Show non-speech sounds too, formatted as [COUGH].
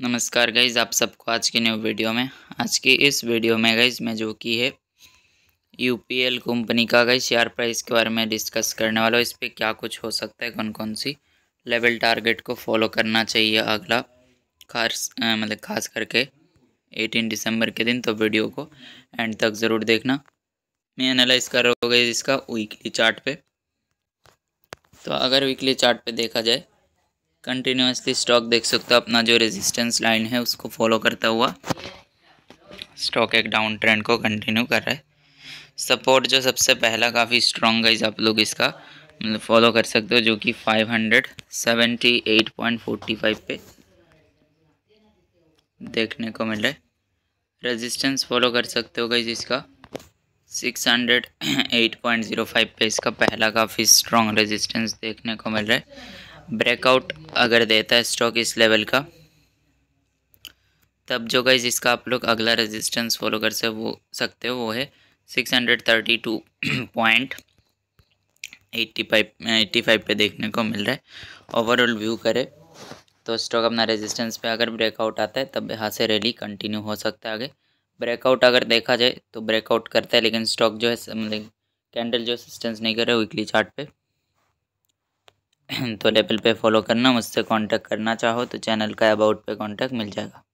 नमस्कार गाइज आप सबको आज की न्यू वीडियो में आज की इस वीडियो में गाइज मैं जो की है यूपीएल कंपनी का गाइज शेयर प्राइस के बारे में डिस्कस करने वाला हूँ इस पर क्या कुछ हो सकता है कौन कौन सी लेवल टारगेट को फॉलो करना चाहिए अगला खास मतलब खास करके 18 दिसंबर के दिन तो वीडियो को एंड तक ज़रूर देखना मैं एनालाइज कर रहा हूँ गाइज इसका वीकली चार्ट पे तो अगर वीकली चार्ट पे देखा जाए कंटिन्यूसली स्टॉक देख सकते हो अपना जो रेजिस्टेंस लाइन है उसको फॉलो करता हुआ स्टॉक एक डाउन ट्रेंड को कंटिन्यू कर रहा है सपोर्ट जो सबसे पहला काफ़ी स्ट्रॉन्ग गाइज आप लोग इसका मतलब फॉलो कर सकते हो जो कि 578.45 पे देखने को मिल रहा है रेजिस्टेंस फॉलो कर सकते हो गाइज इसका 608.05 पे इसका पहला काफ़ी स्ट्रॉन्ग रेजिस्टेंस देखने को मिल रहा है ब्रेकआउट अगर देता है स्टॉक इस लेवल का तब जो गाइज इसका आप लोग अगला रेजिस्टेंस फॉलो कर से वो सकते हो वो है six hundred thirty two point eighty five eighty five पर देखने को मिल रहा है ओवरऑल व्यू करें तो स्टॉक अपना रेजिस्टेंस पे अगर ब्रेकआउट आता है तब यहाँ से रैली कंटिन्यू हो सकता है आगे ब्रेकआउट अगर देखा जाए तो ब्रेकआउट करता है लेकिन स्टॉक जो है कैंडल मतलब जो सस्टेंस नहीं कर रहा है वीकली चार्ट पे [CLEARS THROAT] तो लेवल पे फॉलो करना मुझसे कांटेक्ट करना चाहो तो चैनल का अबाउट पे कांटेक्ट मिल जाएगा